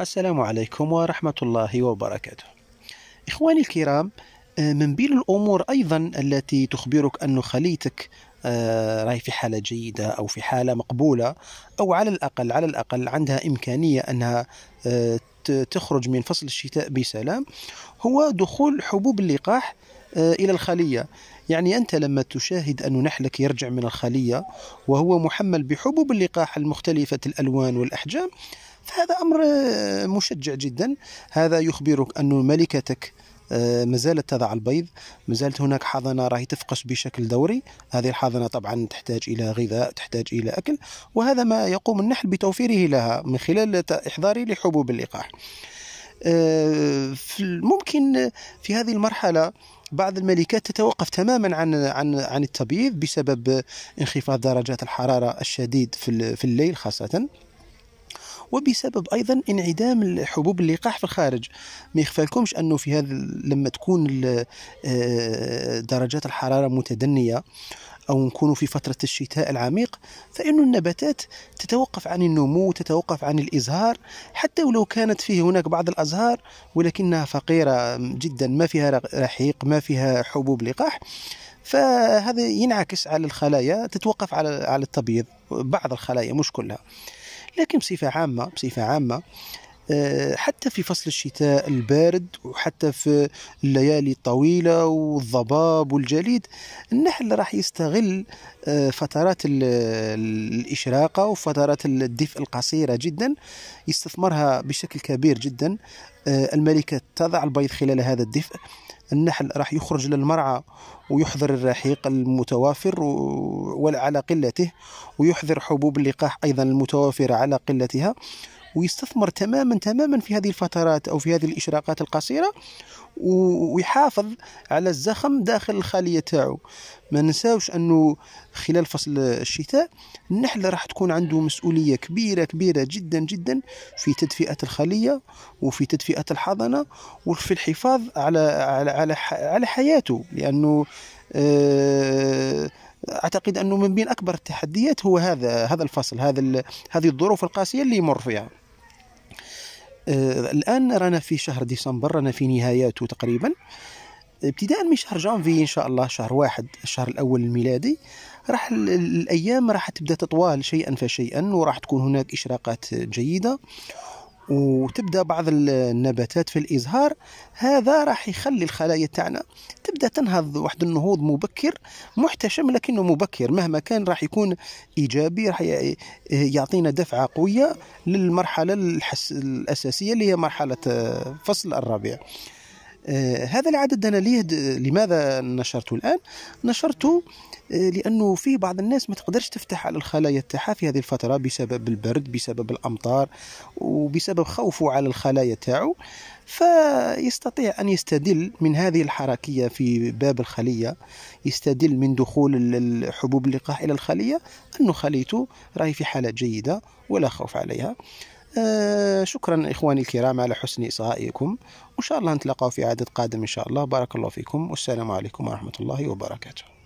السلام عليكم ورحمة الله وبركاته. إخواني الكرام آه، من بين الأمور أيضا التي تخبرك أن خليتك آه، راهي في حالة جيدة أو في حالة مقبولة أو على الأقل على الأقل عندها إمكانية أنها آه، تخرج من فصل الشتاء بسلام هو دخول حبوب اللقاح إلى الخلية يعني أنت لما تشاهد أن نحلك يرجع من الخلية وهو محمل بحبوب اللقاح المختلفة الألوان والأحجام فهذا أمر آه، مشجع جدا هذا يخبرك أن ملكتك آه، ما زالت تضع البيض ما زالت هناك حضانة راهي تفقس بشكل دوري هذه الحضانة طبعا تحتاج إلى غذاء تحتاج إلى أكل وهذا ما يقوم النحل بتوفيره لها من خلال إحضاره لحبوب اللقاح آه، ممكن في هذه المرحلة بعض الملكات تتوقف تماما عن عن عن التبييض بسبب انخفاض درجات الحرارة الشديد في الليل خاصة وبسبب أيضا انعدام حبوب اللقاح في الخارج ما يخفالكمش أنه في هذا لما تكون آه، درجات الحرارة متدنية أو نكون في فترة الشتاء العميق فإن النباتات تتوقف عن النمو تتوقف عن الإزهار حتى ولو كانت فيه هناك بعض الأزهار ولكنها فقيرة جدا ما فيها رحيق ما فيها حبوب لقاح فهذا ينعكس على الخلايا تتوقف على على التبييض بعض الخلايا مش كلها لكن بصفة عامة بصفة عامة آه، حتى في فصل الشتاء البارد وحتى في الليالي الطويلة والضباب والجليد النحل راح يستغل آه، فترات الإشراقة وفترات الدفء القصيرة جدا يستثمرها بشكل كبير جدا آه، الملكة تضع البيض خلال هذا الدفء النحل راح يخرج للمرعى ويحضر الرحيق المتوافر على قلته ويحضر حبوب اللقاح أيضا المتوافرة على قلتها ويستثمر تماما تماما في هذه الفترات أو في هذه الإشراقات القصيرة ويحافظ على الزخم داخل الخلية تاعو ما ننساوش أنه خلال فصل الشتاء النحل راح تكون عنده مسؤولية كبيرة كبيرة جدا جدا في تدفئة الخلية وفي تدفئة الحضنة وفي الحفاظ على على على, على حياته لأنه آه اعتقد انه من بين اكبر التحديات هو هذا هذا الفصل هذا هذه الظروف القاسيه اللي يمر فيها آه، الان رانا في شهر ديسمبر رانا في نهاياته تقريبا ابتداء من شهر جانفي ان شاء الله شهر واحد الشهر الاول الميلادي راح الايام راح تبدا تطوال شيئا فشيئا وراح تكون هناك اشراقات جيده وتبدا بعض النباتات في الازهار هذا راح يخلي الخلايا تاعنا تبدا تنهض واحد النهوض مبكر محتشم لكنه مبكر مهما كان راح يكون ايجابي راح يعطينا دفعه قويه للمرحله الحس الاساسيه اللي هي مرحله آه، فصل الربيع آه، هذا العدد أنا ليه لماذا نشرته الآن؟ نشرته آه، لانه في بعض الناس ما تقدرش تفتح على الخلايا تاعها في هذه الفتره بسبب البرد بسبب الامطار وبسبب خوفه على الخلايا تاعو فيستطيع ان يستدل من هذه الحركيه في باب الخليه يستدل من دخول حبوب اللقاح الى الخليه انه خليته راهي في حاله جيده ولا خوف عليها آه، شكرا إخواني الكرام على حسن إصغائكم وإن شاء الله نتلقاو في عدد قادم إن شاء الله بارك الله فيكم والسلام عليكم ورحمة الله وبركاته